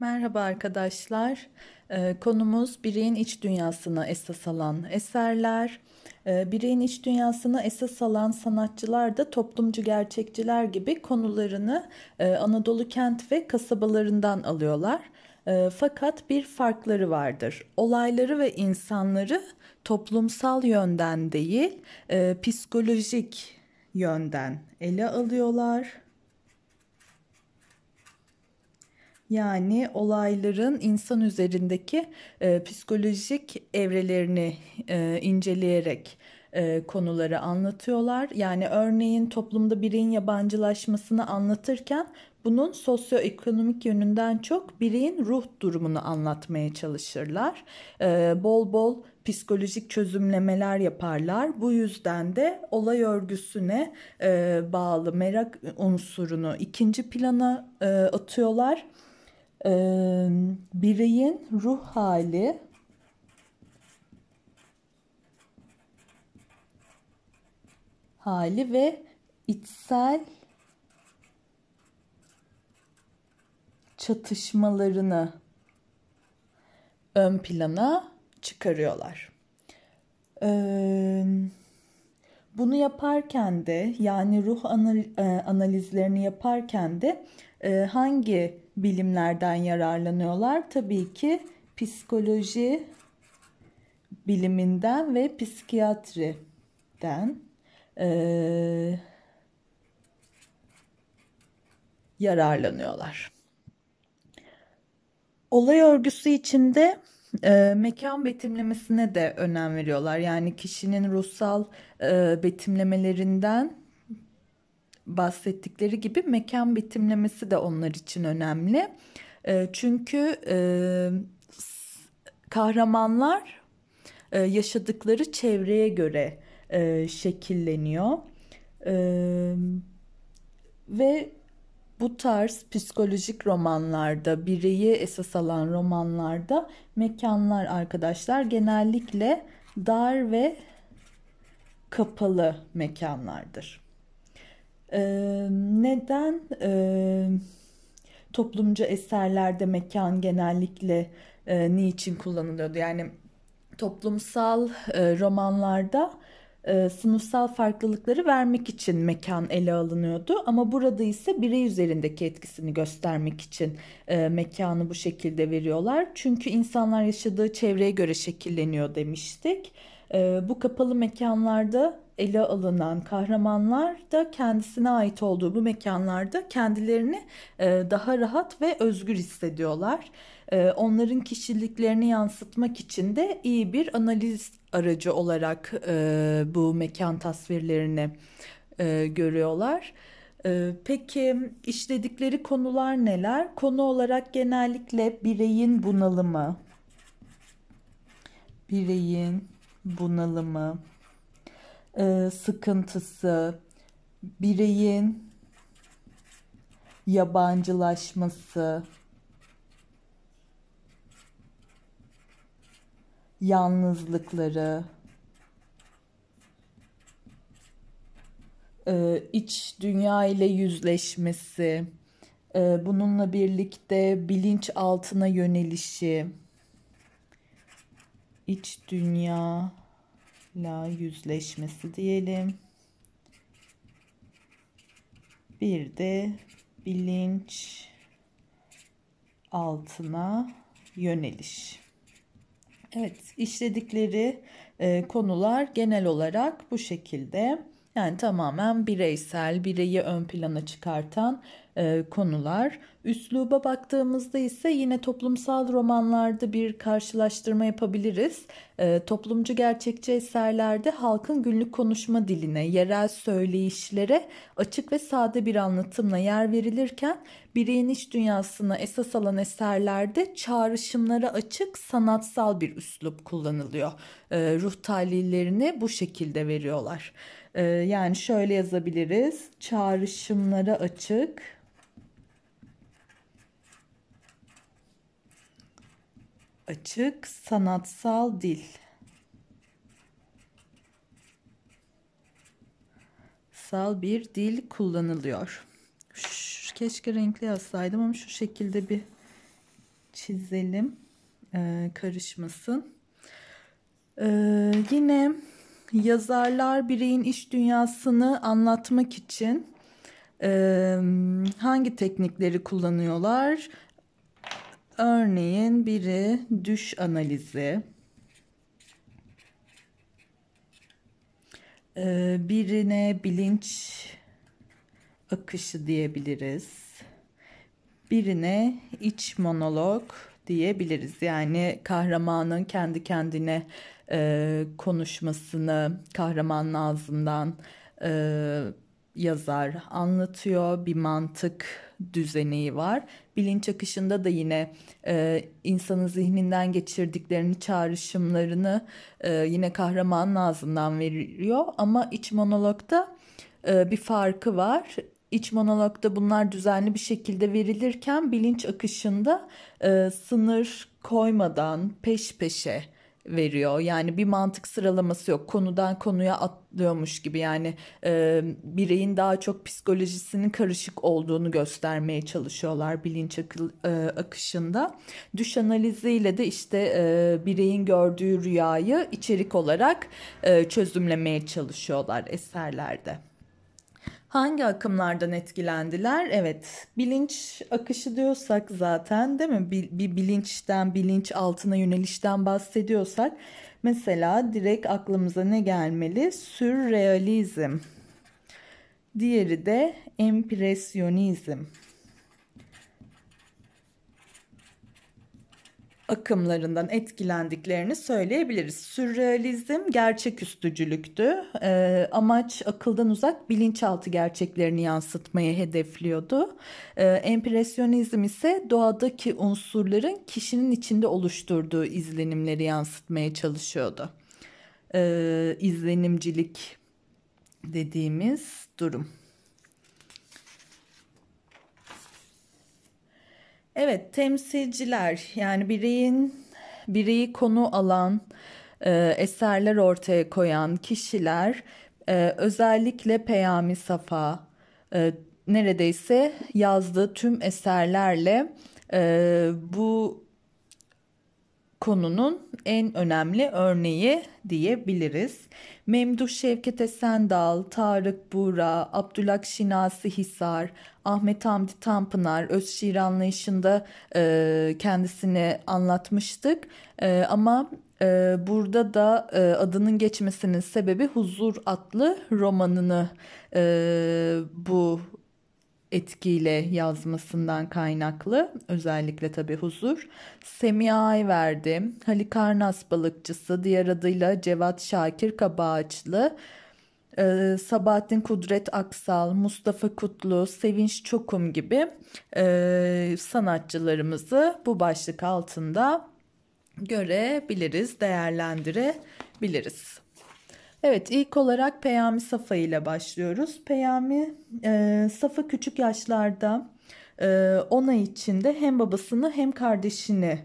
Merhaba arkadaşlar. Ee, konumuz bireyin iç dünyasına esas alan eserler. Ee, bireyin iç dünyasına esas alan sanatçılar da toplumcu gerçekçiler gibi konularını e, Anadolu kent ve kasabalarından alıyorlar. Ee, fakat bir farkları vardır. Olayları ve insanları toplumsal yönden değil, e, psikolojik yönden ele alıyorlar. Yani olayların insan üzerindeki e, psikolojik evrelerini e, inceleyerek e, konuları anlatıyorlar. Yani örneğin toplumda bireyin yabancılaşmasını anlatırken bunun sosyoekonomik yönünden çok bireyin ruh durumunu anlatmaya çalışırlar. E, bol bol psikolojik çözümlemeler yaparlar. Bu yüzden de olay örgüsüne e, bağlı merak unsurunu ikinci plana e, atıyorlar e, bireyin ruh hali hali ve içsel çatışmalarını ön plana çıkarıyorlar. Ee, bunu yaparken de yani ruh analizlerini yaparken de e, hangi bilimlerden yararlanıyorlar. Tabii ki psikoloji biliminden ve psikiyatriden e, yararlanıyorlar. Olay örgüsü içinde e, mekan betimlemesine de önem veriyorlar. Yani kişinin ruhsal e, betimlemelerinden bahsettikleri gibi mekan bitimlemesi de onlar için önemli. E, çünkü e, kahramanlar e, yaşadıkları çevreye göre e, şekilleniyor. E, ve bu tarz psikolojik romanlarda, bireyi esas alan romanlarda mekanlar arkadaşlar genellikle dar ve kapalı mekanlardır. E, neden e, toplumcu eserlerde mekan genellikle e, niçin kullanılıyordu? Yani toplumsal e, romanlarda e, sınıfsal farklılıkları vermek için mekan ele alınıyordu. Ama burada ise birey üzerindeki etkisini göstermek için e, mekanı bu şekilde veriyorlar. Çünkü insanlar yaşadığı çevreye göre şekilleniyor demiştik. E, bu kapalı mekanlarda ele alınan kahramanlar da kendisine ait olduğu bu mekanlarda kendilerini e, daha rahat ve özgür hissediyorlar. E, onların kişiliklerini yansıtmak için de iyi bir analiz aracı olarak e, bu mekan tasvirlerini görüyorlar. Peki işledikleri konular neler? Konu olarak genellikle bireyin bunalımı, bireyin bunalımı, e, sıkıntısı, bireyin yabancılaşması, yalnızlıkları, e, iç dünya ile yüzleşmesi, e, bununla birlikte bilinç altına yönelişi, iç dünya la yüzleşmesi diyelim. Bir de bilinç altına yöneliş. Evet, işledikleri e, konular genel olarak bu şekilde. Yani tamamen bireysel, bireyi ön plana çıkartan e, konular. Üsluba baktığımızda ise yine toplumsal romanlarda bir karşılaştırma yapabiliriz. E, toplumcu gerçekçi eserlerde halkın günlük konuşma diline, yerel söyleyişlere açık ve sade bir anlatımla yer verilirken bireyin iç dünyasına esas alan eserlerde çağrışımlara açık sanatsal bir üslup kullanılıyor. E, ruh tahlillerini bu şekilde veriyorlar. E, yani şöyle yazabiliriz. Çağrışımlara açık açık sanatsal dil. Sal bir dil kullanılıyor. Şş, keşke renkli yazsaydım ama şu şekilde bir çizelim. Ee, karışmasın. Ee, yine yazarlar bireyin iş dünyasını anlatmak için e, hangi teknikleri kullanıyorlar? Örneğin biri düş analizi, ee, birine bilinç akışı diyebiliriz. Birine iç monolog diyebiliriz. Yani kahramanın kendi kendine e, konuşmasını kahramanın ağzından e, yazar anlatıyor. Bir mantık düzeni var bilinç akışında da yine e, insanın zihninden geçirdiklerini, çağrışımlarını e, yine kahraman ağzından veriyor. Ama iç monologda e, bir farkı var. İç monologda bunlar düzenli bir şekilde verilirken bilinç akışında e, sınır koymadan peş peşe veriyor. Yani bir mantık sıralaması yok. Konudan konuya atlıyormuş gibi yani e, bireyin daha çok psikolojisinin karışık olduğunu göstermeye çalışıyorlar bilinç akıl, e, akışında. Düş analiziyle de işte e, bireyin gördüğü rüyayı içerik olarak e, çözümlemeye çalışıyorlar eserlerde. Hangi akımlardan etkilendiler? Evet, bilinç akışı diyorsak zaten değil mi? Bir, bir bilinçten, bilinç altına yönelişten bahsediyorsak mesela direkt aklımıza ne gelmeli? Sürrealizm. Diğeri de empresyonizm. akımlarından etkilendiklerini söyleyebiliriz. Sürrealizm gerçeküstücülüktü. E, amaç akıldan uzak bilinçaltı gerçeklerini yansıtmayı hedefliyordu. E, empresyonizm ise doğadaki unsurların kişinin içinde oluşturduğu izlenimleri yansıtmaya çalışıyordu. E, izlenimcilik dediğimiz durum. Evet temsilciler yani bireyin bireyi konu alan e, eserler ortaya koyan kişiler e, özellikle Peyami Safa e, neredeyse yazdığı tüm eserlerle e, bu konunun en önemli örneği diyebiliriz. Memduh Şevket Esendal, Tarık Buğra, Abdülak Şinasi Hisar, Ahmet Hamdi Tanpınar öz şiir anlayışında e, kendisini anlatmıştık. E, ama e, burada da e, adının geçmesinin sebebi Huzur adlı romanını e, bu etkiyle yazmasından kaynaklı özellikle tabi huzur. Semiha Ayverdi, Halikarnas balıkçısı diğer adıyla Cevat Şakir Kabağaçlı, ee, Sabahattin Kudret Aksal, Mustafa Kutlu, Sevinç Çokum gibi e, sanatçılarımızı bu başlık altında görebiliriz, değerlendirebiliriz. Evet ilk olarak Peyami Safa ile başlıyoruz. Peyami e, Safa küçük yaşlarda e, ona içinde hem babasını hem kardeşini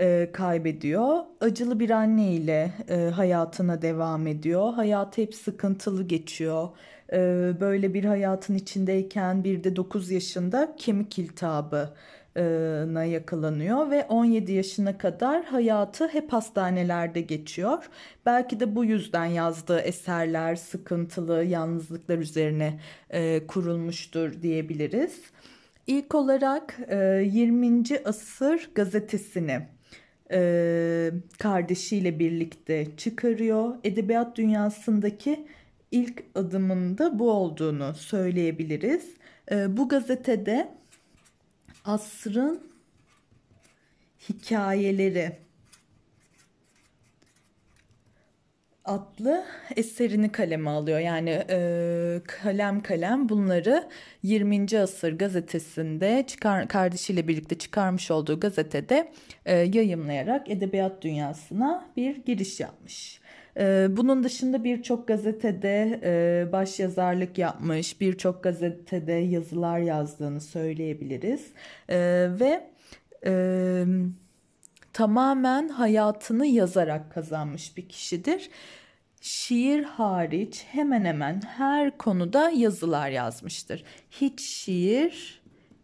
e, kaybediyor. Acılı bir anne ile e, hayatına devam ediyor. Hayat hep sıkıntılı geçiyor. E, böyle bir hayatın içindeyken bir de 9 yaşında kemik iltihabı e, na yakalanıyor ve 17 yaşına kadar hayatı hep hastanelerde geçiyor. Belki de bu yüzden yazdığı eserler sıkıntılı yalnızlıklar üzerine e, kurulmuştur diyebiliriz. İlk olarak 20. E, asır gazetesini e, kardeşiyle birlikte çıkarıyor. Edebiyat dünyasındaki ilk adımında bu olduğunu söyleyebiliriz. E, bu gazetede asrın hikayeleri adlı eserini kaleme alıyor. Yani e, kalem kalem bunları 20. asır gazetesinde çıkar, kardeşiyle birlikte çıkarmış olduğu gazetede e, yayımlayarak edebiyat dünyasına bir giriş yapmış. E, bunun dışında birçok gazetede e, baş yazarlık yapmış, birçok gazetede yazılar yazdığını söyleyebiliriz e, ve e, tamamen hayatını yazarak kazanmış bir kişidir şiir hariç hemen hemen her konuda yazılar yazmıştır. Hiç şiir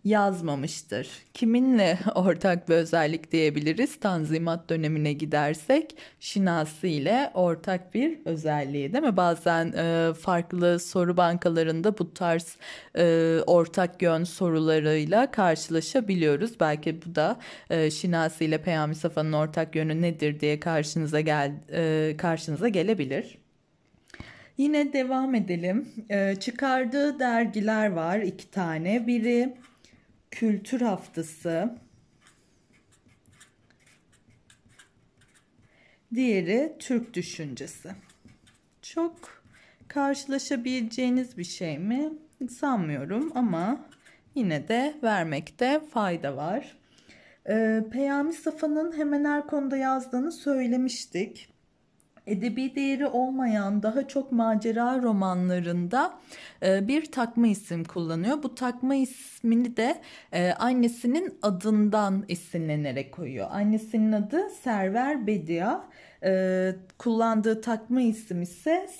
yazmamıştır. Kiminle ortak bir özellik diyebiliriz? Tanzimat dönemine gidersek Şinasi ile ortak bir özelliği değil mi? Bazen e, farklı soru bankalarında bu tarz e, ortak yön sorularıyla karşılaşabiliyoruz. Belki bu da e, Şinasi ile Peyami Safa'nın ortak yönü nedir diye karşınıza gel e, karşınıza gelebilir. Yine devam edelim. E, çıkardığı dergiler var iki tane. Biri kültür haftası. Diğeri Türk düşüncesi. Çok karşılaşabileceğiniz bir şey mi? Sanmıyorum ama yine de vermekte fayda var. Ee, Peyami Safa'nın hemen her konuda yazdığını söylemiştik edebi değeri olmayan daha çok macera romanlarında e, bir takma isim kullanıyor. Bu takma ismini de e, annesinin adından esinlenerek koyuyor. Annesinin adı Server Bedia. E, kullandığı takma isim ise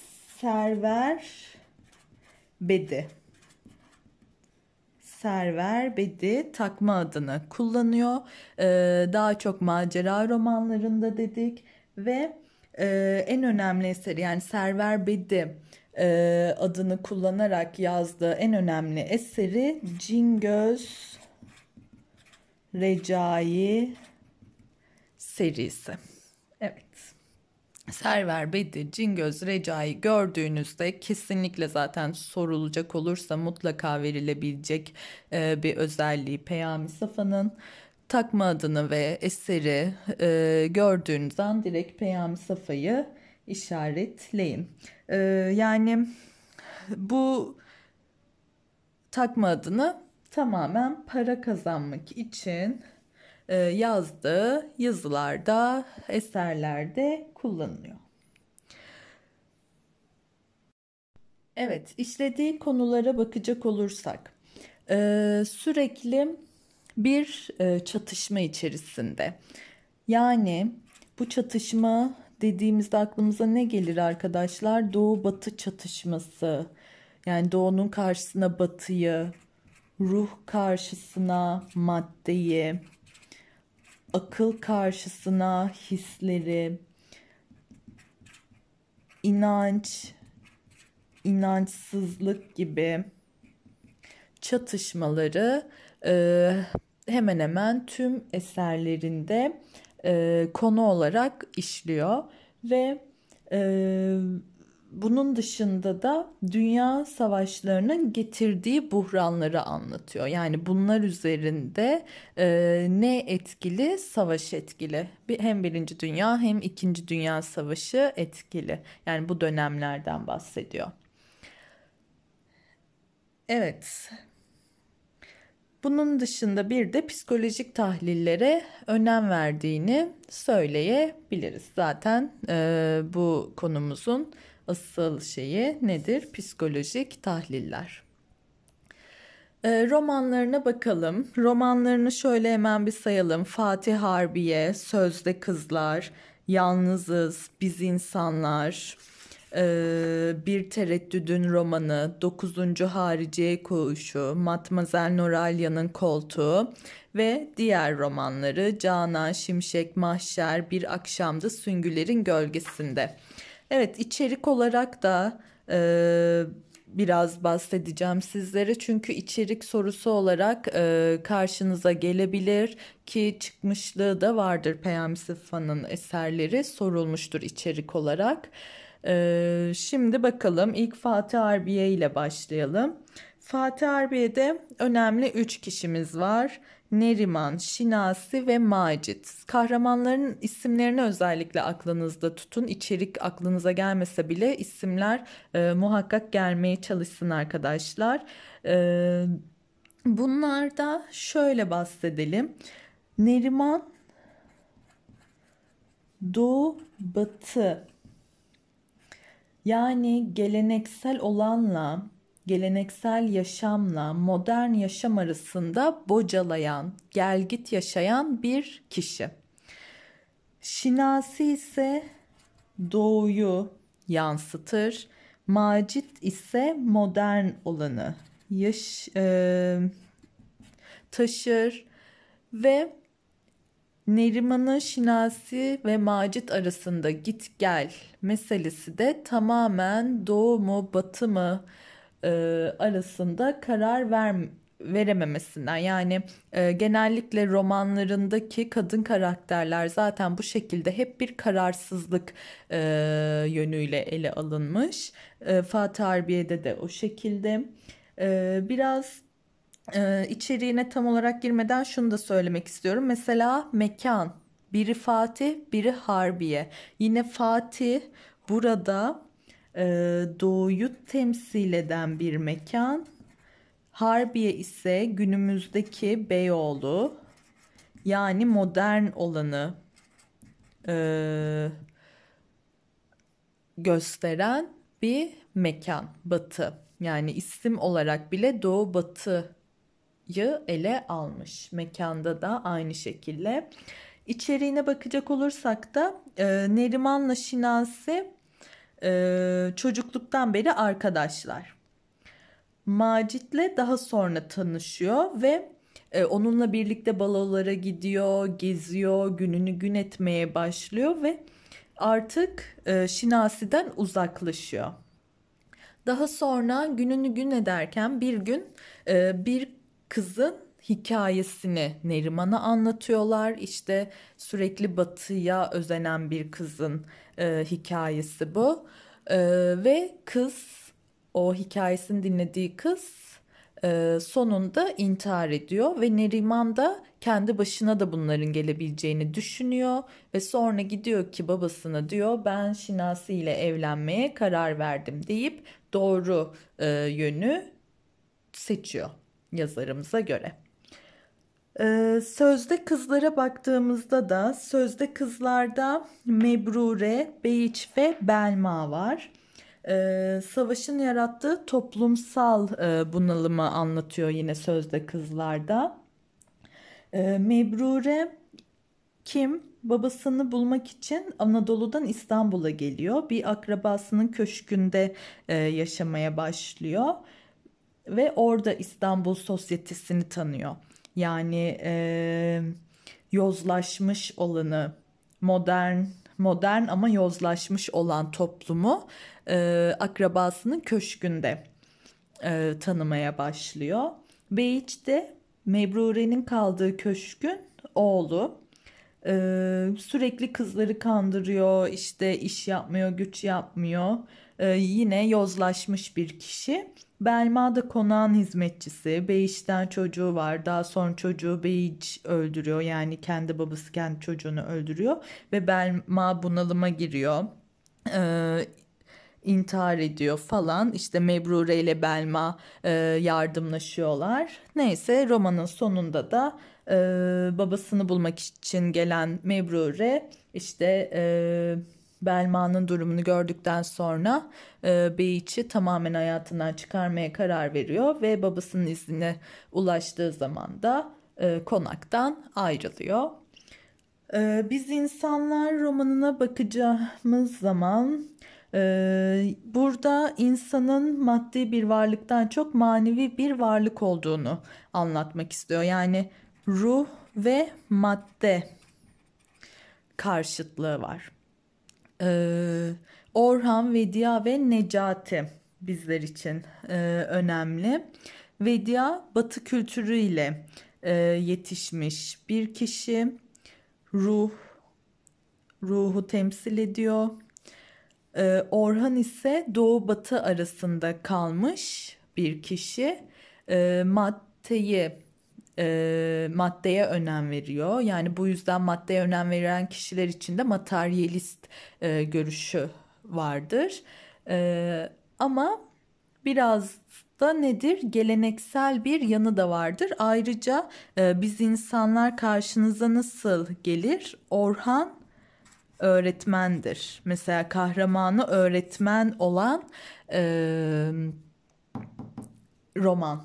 Server Bedi. Server Bedi takma adını kullanıyor. Ee, daha çok macera romanlarında dedik ve e, en önemli eseri yani Server Bedi e, adını kullanarak yazdığı en önemli eseri Cingöz Recai serisi. Evet. Server Bedi, Cingöz Recai gördüğünüzde kesinlikle zaten sorulacak olursa mutlaka verilebilecek e, bir özelliği Peyami Safa'nın takma adını ve eseri e, gördüğünüz an direkt Peyami Safa'yı işaretleyin. E, yani bu takma adını tamamen para kazanmak için e, yazdığı yazılarda, eserlerde kullanılıyor. Evet, işlediği konulara bakacak olursak, e, sürekli bir e, çatışma içerisinde. Yani bu çatışma dediğimizde aklımıza ne gelir arkadaşlar? Doğu batı çatışması. Yani doğunun karşısına batıyı, ruh karşısına maddeyi, akıl karşısına hisleri, inanç, inançsızlık gibi çatışmaları e, hemen hemen tüm eserlerinde e, konu olarak işliyor ve e, bunun dışında da dünya savaşlarının getirdiği buhranları anlatıyor. Yani bunlar üzerinde e, ne etkili? Savaş etkili. Hem Birinci Dünya hem ikinci Dünya Savaşı etkili. Yani bu dönemlerden bahsediyor. Evet. Bunun dışında bir de psikolojik tahlillere önem verdiğini söyleyebiliriz. Zaten e, bu konumuzun asıl şeyi nedir? Psikolojik tahliller. E, romanlarına bakalım. Romanlarını şöyle hemen bir sayalım. Fatih Harbiye, Sözde Kızlar, Yalnızız, Biz İnsanlar, ee, bir Tereddüdün Romanı, Dokuzuncu Hariciye Koğuşu, Matmazel Noralya'nın Koltuğu ve diğer romanları Canan, Şimşek, Mahşer, Bir Akşamda Süngülerin Gölgesinde. Evet içerik olarak da e, biraz bahsedeceğim sizlere çünkü içerik sorusu olarak e, karşınıza gelebilir ki çıkmışlığı da vardır Peyami Sıfa'nın eserleri sorulmuştur içerik olarak. Ee, şimdi bakalım ilk Fatih Harbiye ile başlayalım. Fatih Harbiye'de önemli 3 kişimiz var. Neriman, Şinasi ve Macit. Kahramanların isimlerini özellikle aklınızda tutun. İçerik aklınıza gelmese bile isimler e, muhakkak gelmeye çalışsın arkadaşlar. E, bunlarda şöyle bahsedelim. Neriman Doğu Batı yani geleneksel olanla, geleneksel yaşamla modern yaşam arasında bocalayan, gelgit yaşayan bir kişi. Şinasi ise doğuyu yansıtır. Macit ise modern olanı yaş, e, taşır ve Neriman'ın Şinasi ve Macit arasında git gel meselesi de tamamen doğu mu batı mı e, arasında karar ver, verememesinden. Yani e, genellikle romanlarındaki kadın karakterler zaten bu şekilde hep bir kararsızlık e, yönüyle ele alınmış. E, Fatih Harbiye'de de o şekilde. E, biraz e, içeriğine tam olarak girmeden şunu da söylemek istiyorum. Mesela mekan biri Fatih biri Harbiye. Yine Fatih burada e, doğuyu temsil eden bir mekan. Harbiye ise günümüzdeki Beyoğlu yani modern olanı e, gösteren bir mekan batı yani isim olarak bile doğu batı yı ele almış. Mekanda da aynı şekilde. İçeriğine bakacak olursak da e, Neriman'la Şinasi e, çocukluktan beri arkadaşlar. Macit'le daha sonra tanışıyor ve e, onunla birlikte balolara gidiyor, geziyor, gününü gün etmeye başlıyor ve artık e, Şinasi'den uzaklaşıyor. Daha sonra gününü gün ederken bir gün e, bir kızın hikayesini Neriman'a anlatıyorlar. İşte sürekli batıya özenen bir kızın e, hikayesi bu. E, ve kız o hikayesini dinlediği kız e, sonunda intihar ediyor ve Neriman da kendi başına da bunların gelebileceğini düşünüyor ve sonra gidiyor ki babasına diyor ben Şinasi ile evlenmeye karar verdim deyip doğru e, yönü seçiyor yazarımıza göre. Ee, sözde kızlara baktığımızda da sözde kızlarda Mebrure, Beyiç ve Belma var. Ee, savaşın yarattığı toplumsal e, bunalımı anlatıyor yine sözde kızlarda. Ee, Mebrure kim? Babasını bulmak için Anadolu'dan İstanbul'a geliyor. Bir akrabasının köşkünde e, yaşamaya başlıyor ve orada İstanbul Sosyetesi'ni tanıyor. Yani e, yozlaşmış olanı modern modern ama yozlaşmış olan toplumu e, akrabasının köşkünde e, tanımaya başlıyor. Beyiç de Mebrure'nin kaldığı köşkün oğlu e, sürekli kızları kandırıyor işte iş yapmıyor güç yapmıyor e, yine yozlaşmış bir kişi Belma da konağın hizmetçisi. Beyiç'ten çocuğu var. Daha sonra çocuğu Beyiç öldürüyor. Yani kendi babası kendi çocuğunu öldürüyor. Ve Belma bunalıma giriyor. Ee, intihar ediyor falan. İşte Mebrure ile Belma e, yardımlaşıyorlar. Neyse romanın sonunda da e, babasını bulmak için gelen Mebrure işte... E, Belma'nın durumunu gördükten sonra e, Beyiç'i tamamen hayatından çıkarmaya karar veriyor ve babasının iznine ulaştığı zaman da e, konaktan ayrılıyor. E, Biz insanlar romanına bakacağımız zaman e, burada insanın maddi bir varlıktan çok manevi bir varlık olduğunu anlatmak istiyor. Yani ruh ve madde karşıtlığı var. Ee, Orhan, Vedia ve Necati bizler için e, önemli. Vedia batı kültürüyle e, yetişmiş bir kişi. Ruh, ruhu temsil ediyor. Ee, Orhan ise doğu batı arasında kalmış bir kişi. Ee, maddeyi e, maddeye önem veriyor. Yani bu yüzden maddeye önem veren kişiler içinde materyalist e, görüşü vardır. E, ama biraz da nedir? Geleneksel bir yanı da vardır. Ayrıca e, biz insanlar karşınıza nasıl gelir? Orhan öğretmendir. Mesela kahramanı öğretmen olan e, roman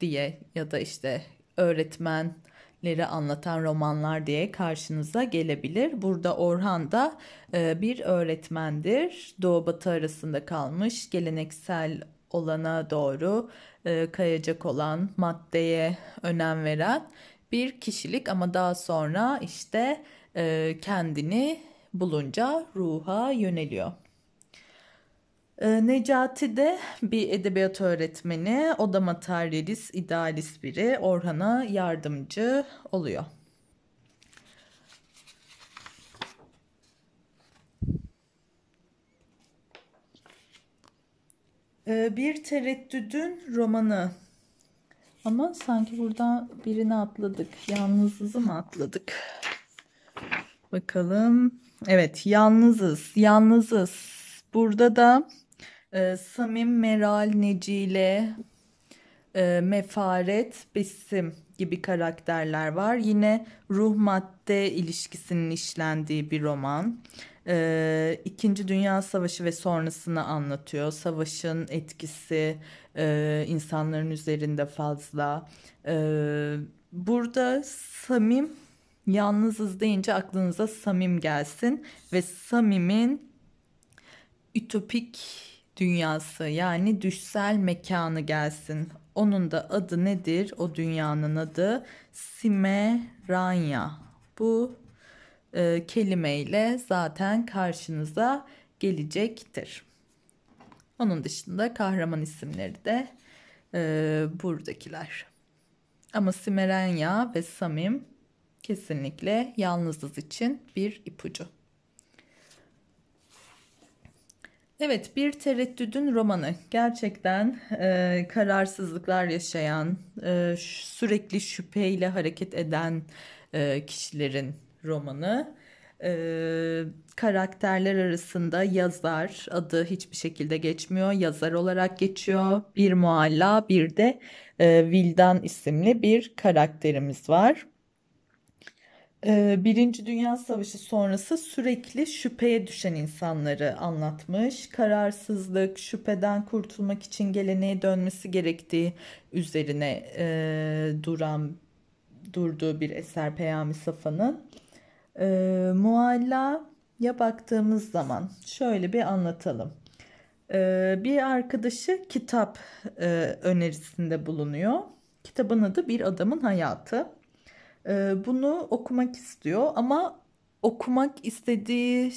diye ya da işte öğretmenleri anlatan romanlar diye karşınıza gelebilir. Burada Orhan da e, bir öğretmendir. Doğu batı arasında kalmış geleneksel olana doğru e, kayacak olan maddeye önem veren bir kişilik ama daha sonra işte e, kendini bulunca ruha yöneliyor. Ee, Necati de bir edebiyat öğretmeni, o da materyalist, idealist biri. Orhan'a yardımcı oluyor. Ee, bir tereddüdün romanı. Ama sanki burada birini atladık. Yalnızız mı atladık? Bakalım. Evet, yalnızız, yalnızız. Burada da e, Samim, Meral, Necile, e, Mefaret, Besim gibi karakterler var. Yine ruh madde ilişkisinin işlendiği bir roman. E, İkinci Dünya Savaşı ve sonrasını anlatıyor. Savaşın etkisi e, insanların üzerinde fazla. E, burada Samim yalnızız deyince aklınıza Samim gelsin ve Samim'in ütopik dünyası yani düşsel mekanı gelsin. Onun da adı nedir? O dünyanın adı Simeranya. Bu e, kelimeyle zaten karşınıza gelecektir. Onun dışında kahraman isimleri de e, buradakiler. Ama Simerenya ve Samim kesinlikle yalnızız için bir ipucu. Evet, Bir Tereddüdün romanı. Gerçekten e, kararsızlıklar yaşayan, e, sürekli şüpheyle hareket eden e, kişilerin romanı. E, karakterler arasında yazar adı hiçbir şekilde geçmiyor. Yazar olarak geçiyor. Bir mualla, bir de e, Vildan isimli bir karakterimiz var. Ee, Birinci Dünya Savaşı sonrası sürekli şüpheye düşen insanları anlatmış. Kararsızlık, şüpheden kurtulmak için geleneğe dönmesi gerektiği üzerine e, duran durduğu bir eser Peyami Safa'nın. E, Mualla'ya baktığımız zaman şöyle bir anlatalım. E, bir arkadaşı kitap e, önerisinde bulunuyor. Kitabın adı Bir Adamın Hayatı. Ee, bunu okumak istiyor ama okumak istediği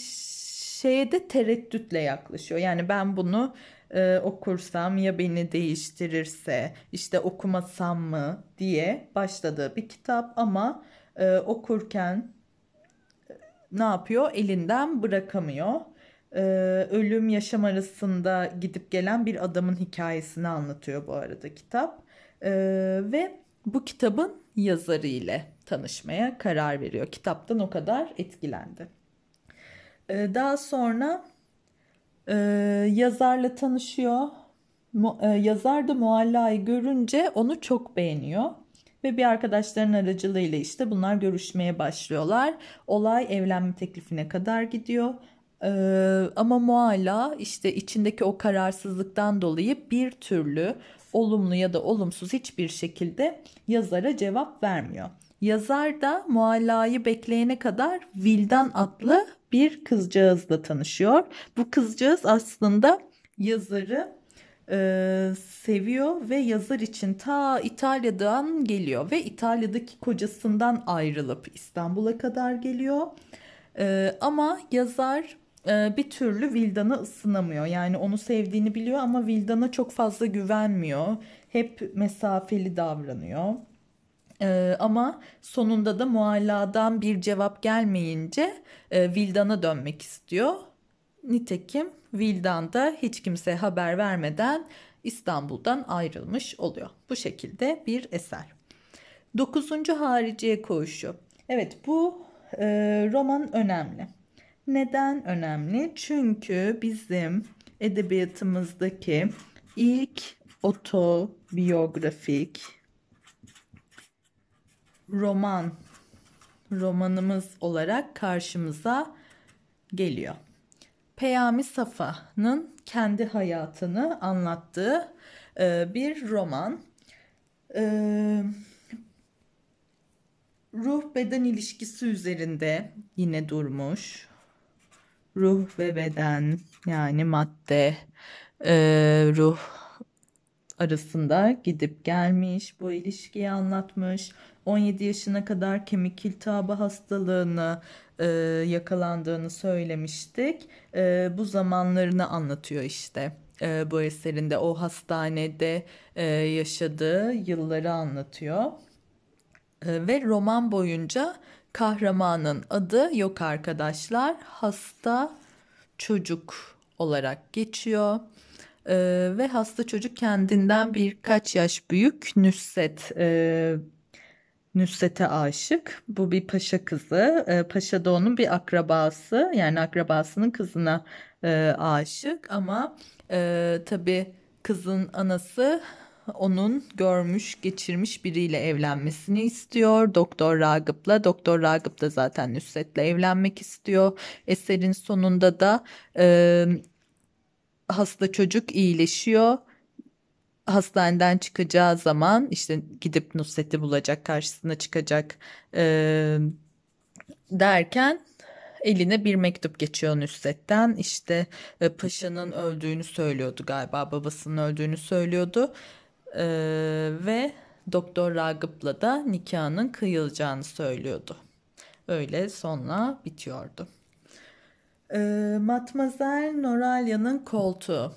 şeye de tereddütle yaklaşıyor. Yani ben bunu e, okursam ya beni değiştirirse işte okumasam mı diye başladığı bir kitap ama e, okurken e, ne yapıyor? Elinden bırakamıyor. E, ölüm yaşam arasında gidip gelen bir adamın hikayesini anlatıyor bu arada kitap. E, ve bu kitabın yazarı ile tanışmaya karar veriyor. Kitaptan o kadar etkilendi. Ee, daha sonra e, yazarla tanışıyor. Mu, e, yazar da Mualla'yı görünce onu çok beğeniyor ve bir arkadaşların aracılığıyla işte bunlar görüşmeye başlıyorlar. Olay evlenme teklifine kadar gidiyor. Ee, ama Mualla işte içindeki o kararsızlıktan dolayı bir türlü olumlu ya da olumsuz hiçbir şekilde yazara cevap vermiyor. Yazar da muallayı bekleyene kadar Vildan adlı bir kızcağızla tanışıyor. Bu kızcağız aslında yazarı e, seviyor ve yazar için ta İtalya'dan geliyor ve İtalya'daki kocasından ayrılıp İstanbul'a kadar geliyor. E, ama yazar e, bir türlü Vildan'a ısınamıyor. Yani onu sevdiğini biliyor ama Vildan'a çok fazla güvenmiyor. Hep mesafeli davranıyor. Ee, ama sonunda da mualladan bir cevap gelmeyince e, Vildan'a dönmek istiyor. Nitekim Vildan da hiç kimseye haber vermeden İstanbul'dan ayrılmış oluyor. Bu şekilde bir eser. Dokuzuncu hariciye koğuşu. Evet bu e, roman önemli. Neden önemli? Çünkü bizim edebiyatımızdaki ilk otobiyografik roman romanımız olarak karşımıza geliyor. Peyami Safa'nın kendi hayatını anlattığı e, bir roman. E, ruh beden ilişkisi üzerinde yine durmuş. Ruh ve beden yani madde, e, ruh arasında gidip gelmiş, bu ilişkiyi anlatmış. 17 yaşına kadar kemik iltihabı hastalığını e, yakalandığını söylemiştik. E, bu zamanlarını anlatıyor işte e, bu eserinde. O hastanede e, yaşadığı yılları anlatıyor. E, ve roman boyunca kahramanın adı yok arkadaşlar. Hasta çocuk olarak geçiyor ee, ve hasta çocuk kendinden birkaç yaş büyük Nüsset e, Nüsret'e aşık. Bu bir paşa kızı. E, paşa da onun bir akrabası. Yani akrabasının kızına e, aşık. Ama e, tabii kızın anası onun görmüş geçirmiş biriyle evlenmesini istiyor. Doktor Ragıp'la. Doktor Ragıp da zaten Nüsret'le evlenmek istiyor. Eserin sonunda da e, hasta çocuk iyileşiyor hastaneden çıkacağı zaman işte gidip Nusret'i bulacak karşısına çıkacak e, derken eline bir mektup geçiyor Nusret'ten işte e, paşanın öldüğünü söylüyordu galiba babasının öldüğünü söylüyordu e, ve doktor Ragıp'la da nikahının kıyılacağını söylüyordu. Öyle sonla bitiyordu. E, Matmazel Noralya'nın koltuğu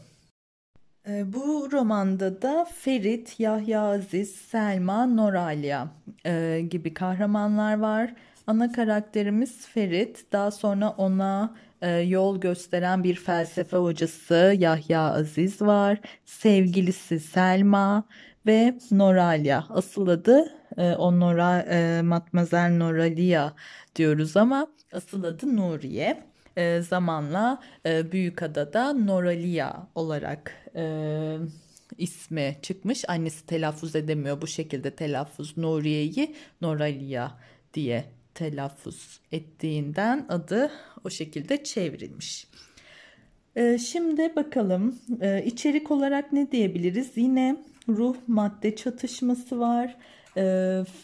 ee, bu romanda da Ferit, Yahya Aziz, Selma, Noralya e, gibi kahramanlar var. Ana karakterimiz Ferit. Daha sonra ona e, yol gösteren bir felsefe hocası Yahya Aziz var. Sevgilisi Selma ve Noralya. Asıl adı e, o Nora, Matmazel Noralia diyoruz ama asıl adı Nuriye e, zamanla e, Büyükada'da Noralia olarak e, ismi çıkmış. Annesi telaffuz edemiyor bu şekilde telaffuz Noriyeyi Noralia diye telaffuz ettiğinden adı o şekilde çevrilmiş. E, şimdi bakalım e, içerik olarak ne diyebiliriz? Yine ruh madde çatışması var. E,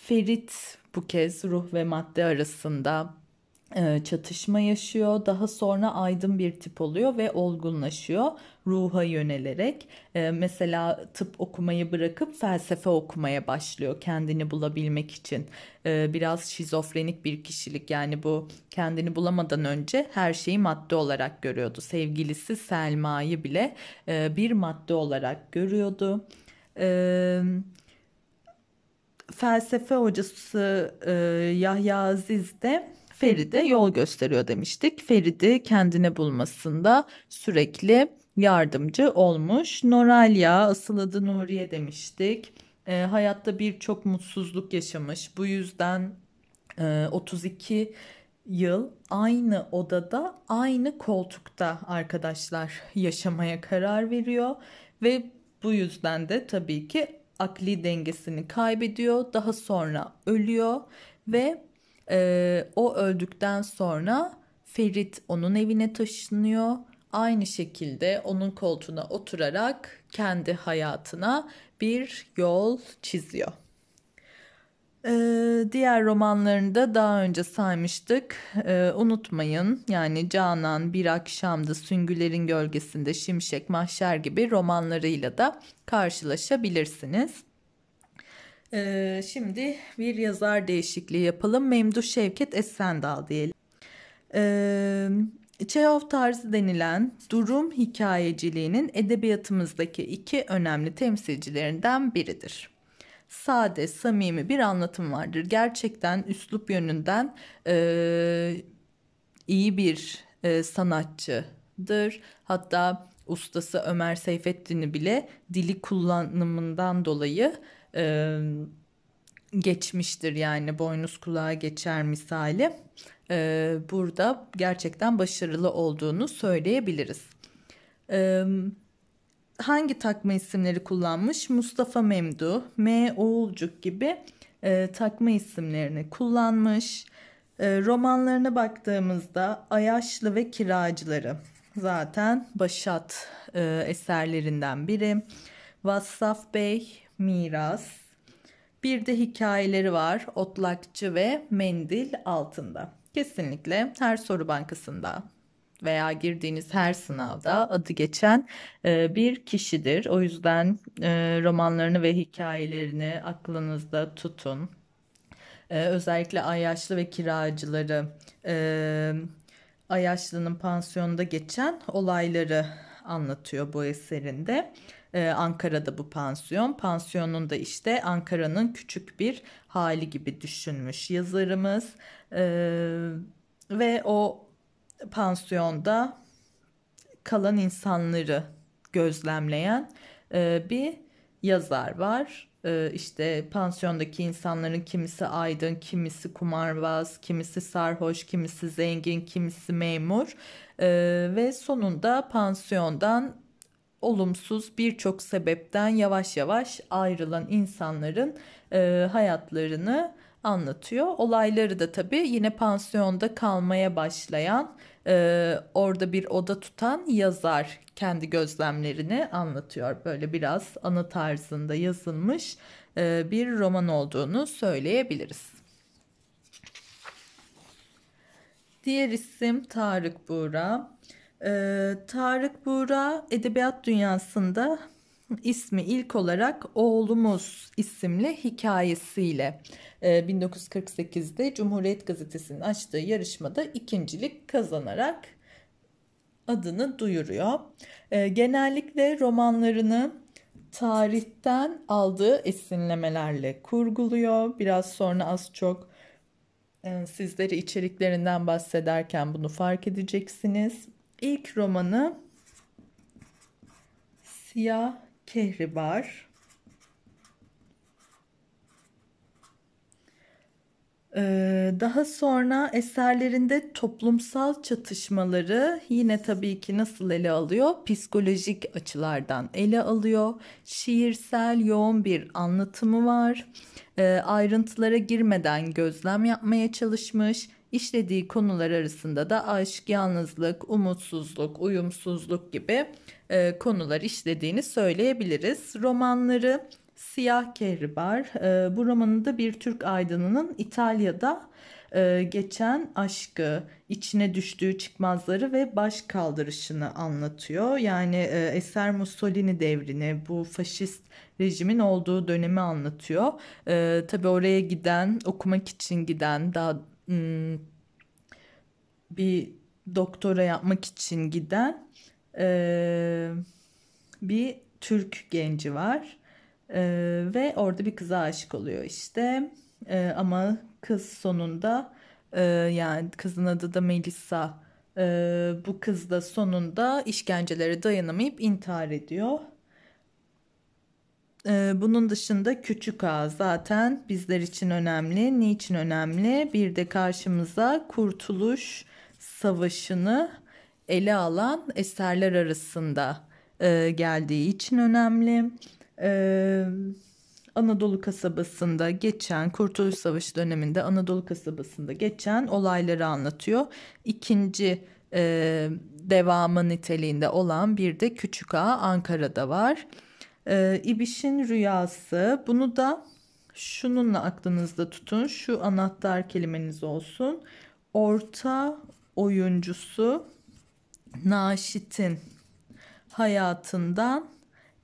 Ferit bu kez ruh ve madde arasında e, çatışma yaşıyor. Daha sonra aydın bir tip oluyor ve olgunlaşıyor ruha yönelerek. E, mesela tıp okumayı bırakıp felsefe okumaya başlıyor kendini bulabilmek için. E, biraz şizofrenik bir kişilik yani bu kendini bulamadan önce her şeyi madde olarak görüyordu. Sevgilisi Selma'yı bile bir madde olarak görüyordu. felsefe hocası Yahya Aziz de Feride yol gösteriyor demiştik. Feride kendini bulmasında sürekli yardımcı olmuş. Noralya asıl adı Nuriye demiştik. E, hayatta birçok mutsuzluk yaşamış. Bu yüzden e, 32 yıl aynı odada, aynı koltukta arkadaşlar yaşamaya karar veriyor ve bu yüzden de tabii ki akli dengesini kaybediyor. Daha sonra ölüyor ve ee, o öldükten sonra Ferit onun evine taşınıyor. Aynı şekilde onun koltuğuna oturarak kendi hayatına bir yol çiziyor. Ee, diğer romanlarında daha önce saymıştık. Ee, unutmayın yani Canan, Bir Akşam'da, Süngülerin Gölgesinde, Şimşek, Mahşer gibi romanlarıyla da karşılaşabilirsiniz. Ee, şimdi bir yazar değişikliği yapalım. Memduh Şevket Essendal diyelim. Ee, Çehov tarzı denilen durum hikayeciliğinin edebiyatımızdaki iki önemli temsilcilerinden biridir. Sade, samimi bir anlatım vardır. Gerçekten üslup yönünden e, iyi bir e, sanatçıdır. Hatta ustası Ömer Seyfettin'i bile dili kullanımından dolayı e, geçmiştir yani boynuz kulağa geçer misali e, burada gerçekten başarılı olduğunu söyleyebiliriz. E, hangi takma isimleri kullanmış? Mustafa Memdu, M. Oğulcuk gibi e, takma isimlerini kullanmış. E, romanlarına baktığımızda Ayaşlı ve Kiracıları zaten Başat e, eserlerinden biri. Vassaf Bey, miras. Bir de hikayeleri var otlakçı ve mendil altında. Kesinlikle her soru bankasında veya girdiğiniz her sınavda adı geçen e, bir kişidir. O yüzden e, romanlarını ve hikayelerini aklınızda tutun. E, özellikle Ayyaşlı ve kiracıları, e, pansiyonda geçen olayları anlatıyor bu eserinde. Ee, Ankara'da bu pansiyon. Pansiyonun da işte Ankara'nın küçük bir hali gibi düşünmüş yazarımız. Ee, ve o pansiyonda kalan insanları gözlemleyen e, bir yazar var. E, işte pansiyondaki insanların kimisi aydın, kimisi kumarbaz, kimisi sarhoş, kimisi zengin, kimisi memur e, ve sonunda pansiyondan olumsuz birçok sebepten yavaş yavaş ayrılan insanların e, hayatlarını anlatıyor. Olayları da tabii yine pansiyonda kalmaya başlayan, e, orada bir oda tutan yazar kendi gözlemlerini anlatıyor. Böyle biraz ana tarzında yazılmış e, bir roman olduğunu söyleyebiliriz. Diğer isim Tarık Buğra. Ee, Tarık Buğra edebiyat dünyasında ismi ilk olarak Oğlumuz isimli hikayesiyle ee, 1948'de Cumhuriyet Gazetesi'nin açtığı yarışmada ikincilik kazanarak adını duyuruyor. Ee, genellikle romanlarını tarihten aldığı esinlemelerle kurguluyor. Biraz sonra az çok e, sizlere içeriklerinden bahsederken bunu fark edeceksiniz. İlk romanı Siyah Kehribar. Ee, daha sonra eserlerinde toplumsal çatışmaları yine tabii ki nasıl ele alıyor? Psikolojik açılardan ele alıyor. Şiirsel yoğun bir anlatımı var. Ee, ayrıntılara girmeden gözlem yapmaya çalışmış işlediği konular arasında da aşk, yalnızlık, umutsuzluk, uyumsuzluk gibi e, konular işlediğini söyleyebiliriz. Romanları Siyah Kehribar e, bu romanı da bir Türk aydınının İtalya'da e, geçen aşkı, içine düştüğü çıkmazları ve baş kaldırışını anlatıyor. Yani e, eser Mussolini devrini, bu faşist rejimin olduğu dönemi anlatıyor. E, tabii oraya giden, okumak için giden daha Hmm, bir doktora yapmak için giden e, bir Türk genci var e, ve orada bir kıza aşık oluyor işte e, ama kız sonunda yani kızın adı da Melisa bu kız da sonunda işkencelere dayanamayıp intihar ediyor ee, bunun dışında küçük a zaten bizler için önemli. Niçin önemli? Bir de karşımıza Kurtuluş Savaşı'nı ele alan eserler arasında e, geldiği için önemli. Ee, Anadolu kasabasında geçen Kurtuluş Savaşı döneminde Anadolu kasabasında geçen olayları anlatıyor. İkinci e, devamı niteliğinde olan bir de Küçük A Ankara'da var. Ee, İbiş'in rüyası. Bunu da şununla aklınızda tutun. Şu anahtar kelimeniz olsun. Orta oyuncusu Naşit'in hayatından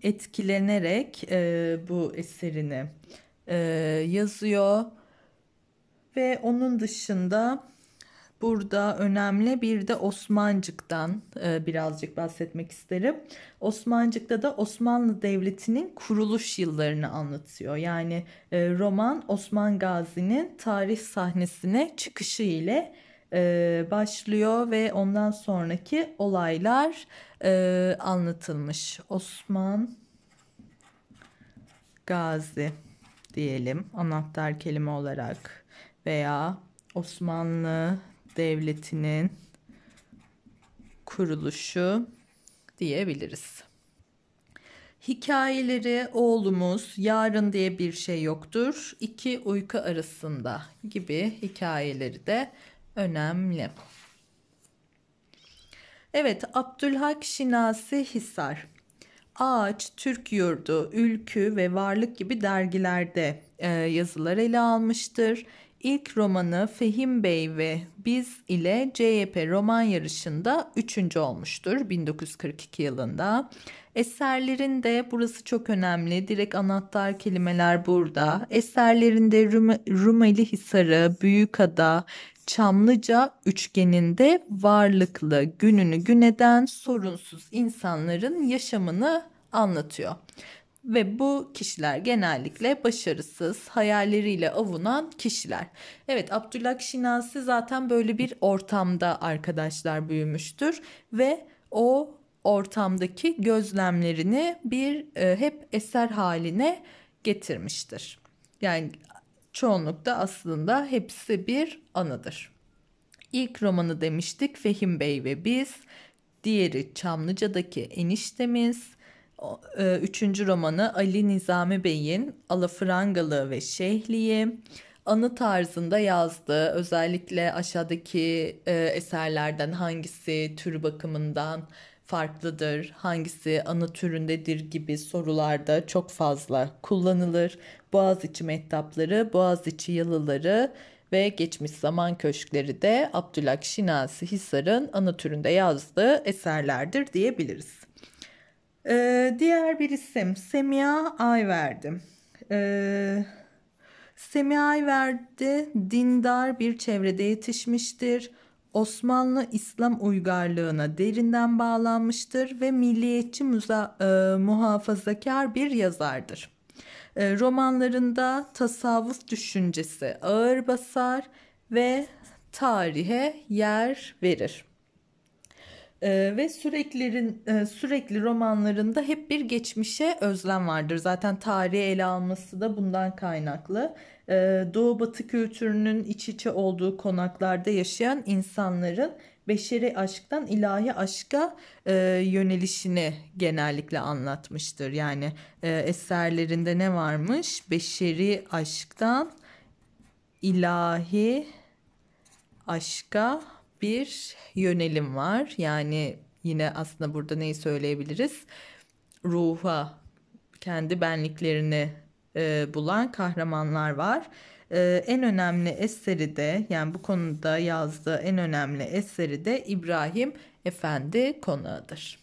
etkilenerek e, bu eserini e, yazıyor ve onun dışında Burada önemli bir de Osmancık'tan e, birazcık bahsetmek isterim. Osmancık'ta da Osmanlı Devleti'nin kuruluş yıllarını anlatıyor. Yani e, roman Osman Gazi'nin tarih sahnesine çıkışı ile e, başlıyor ve ondan sonraki olaylar anlatılmış. Osman Gazi diyelim anahtar kelime olarak veya Osmanlı devletinin kuruluşu diyebiliriz. Hikayeleri oğlumuz yarın diye bir şey yoktur. İki uyku arasında gibi hikayeleri de önemli. Evet Abdülhak Şinasi Hisar. Ağaç, Türk Yurdu, Ülkü ve Varlık gibi dergilerde e, yazılar ele almıştır. İlk romanı Fehim Bey ve Biz ile CYP roman yarışında üçüncü olmuştur 1942 yılında. Eserlerinde burası çok önemli. Direkt anahtar kelimeler burada. Eserlerinde Rum Rumeli Hisarı, Büyükada, Çamlıca üçgeninde varlıklı gününü güneden sorunsuz insanların yaşamını anlatıyor ve bu kişiler genellikle başarısız, hayalleriyle avunan kişiler. Evet Abdullah Şinasi zaten böyle bir ortamda arkadaşlar büyümüştür ve o ortamdaki gözlemlerini bir e, hep eser haline getirmiştir. Yani çoğunlukta aslında hepsi bir anıdır. İlk romanı demiştik Fehim Bey ve Biz, diğeri Çamlıca'daki Eniştemiz, e, üçüncü romanı Ali Nizami Bey'in Alafrangalı ve Şehli'yi anı tarzında yazdı. Özellikle aşağıdaki e, eserlerden hangisi tür bakımından farklıdır, hangisi anı türündedir gibi sorularda çok fazla kullanılır. Boğaziçi mektapları, Boğaziçi yalıları ve geçmiş zaman köşkleri de Abdülhak Şinasi Hisar'ın anı türünde yazdığı eserlerdir diyebiliriz. Ee, diğer bir isim Semiha Ayverdi. Ee, Semiha Ayverdi dindar bir çevrede yetişmiştir. Osmanlı İslam uygarlığına derinden bağlanmıştır ve milliyetçi müza, e, muhafazakar bir yazardır. E, romanlarında tasavvuf düşüncesi ağır basar ve tarihe yer verir. Ee, ve süreklerin e, sürekli romanlarında hep bir geçmişe özlem vardır. Zaten tarihi ele alması da bundan kaynaklı. Ee, Doğu Batı kültürünün iç içe olduğu konaklarda yaşayan insanların beşeri aşktan ilahi aşka e, yönelişini genellikle anlatmıştır. Yani e, eserlerinde ne varmış? Beşeri aşktan ilahi aşka bir yönelim var. Yani yine aslında burada neyi söyleyebiliriz? Ruha, kendi benliklerini e, bulan kahramanlar var. E, en önemli eseri de yani bu konuda yazdığı en önemli eseri de İbrahim Efendi konağıdır.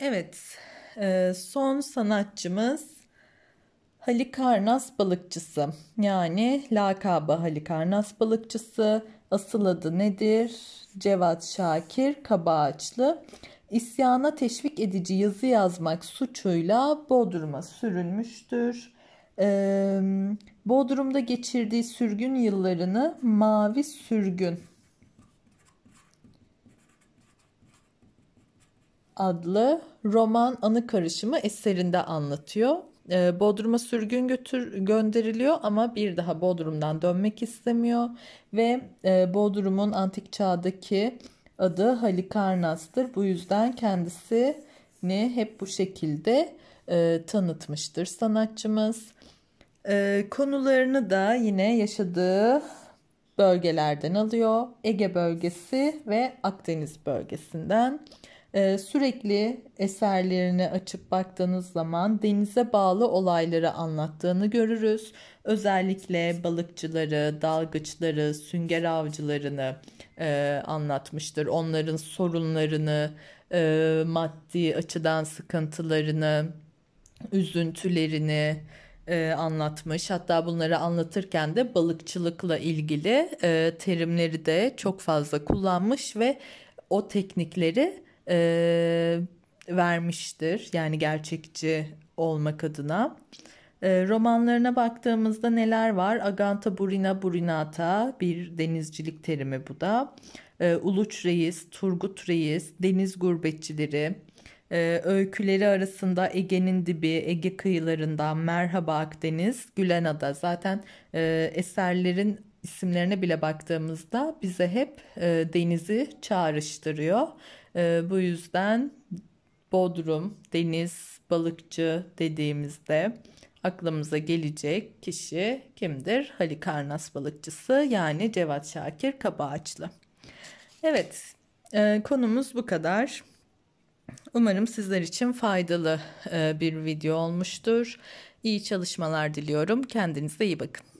Evet, e, son sanatçımız Halikarnas balıkçısı yani lakabı Halikarnas balıkçısı asıl adı nedir? Cevat Şakir Kabaağaçlı isyana teşvik edici yazı yazmak suçuyla Bodrum'a sürülmüştür. Ee, Bodrum'da geçirdiği sürgün yıllarını mavi sürgün adlı roman anı karışımı eserinde anlatıyor e, Bodrum'a sürgün götür gönderiliyor ama bir daha Bodrum'dan dönmek istemiyor ve e, Bodrum'un antik çağdaki adı Halikarnas'tır. Bu yüzden kendisi ne hep bu şekilde e, tanıtmıştır sanatçımız. E, konularını da yine yaşadığı bölgelerden alıyor. Ege bölgesi ve Akdeniz bölgesinden. Ee, sürekli eserlerini açıp baktığınız zaman denize bağlı olayları anlattığını görürüz. Özellikle balıkçıları, dalgıçları, sünger avcılarını e, anlatmıştır. Onların sorunlarını, e, maddi açıdan sıkıntılarını, üzüntülerini e, anlatmış. Hatta bunları anlatırken de balıkçılıkla ilgili e, terimleri de çok fazla kullanmış ve o teknikleri e, vermiştir. Yani gerçekçi olmak adına. E, romanlarına baktığımızda neler var? Aganta Burina Burinata bir denizcilik terimi bu da. E, Uluç Reis, Turgut Reis, Deniz Gurbetçileri, e, öyküleri arasında Ege'nin dibi, Ege kıyılarından Merhaba Akdeniz, Gülenada. Zaten e, eserlerin isimlerine bile baktığımızda bize hep e, denizi çağrıştırıyor. Ee, bu yüzden Bodrum, deniz, balıkçı dediğimizde aklımıza gelecek kişi kimdir? Halikarnas balıkçısı yani Cevat Şakir Kabağaçlı. Evet, e, konumuz bu kadar. Umarım sizler için faydalı e, bir video olmuştur. İyi çalışmalar diliyorum. Kendinize iyi bakın.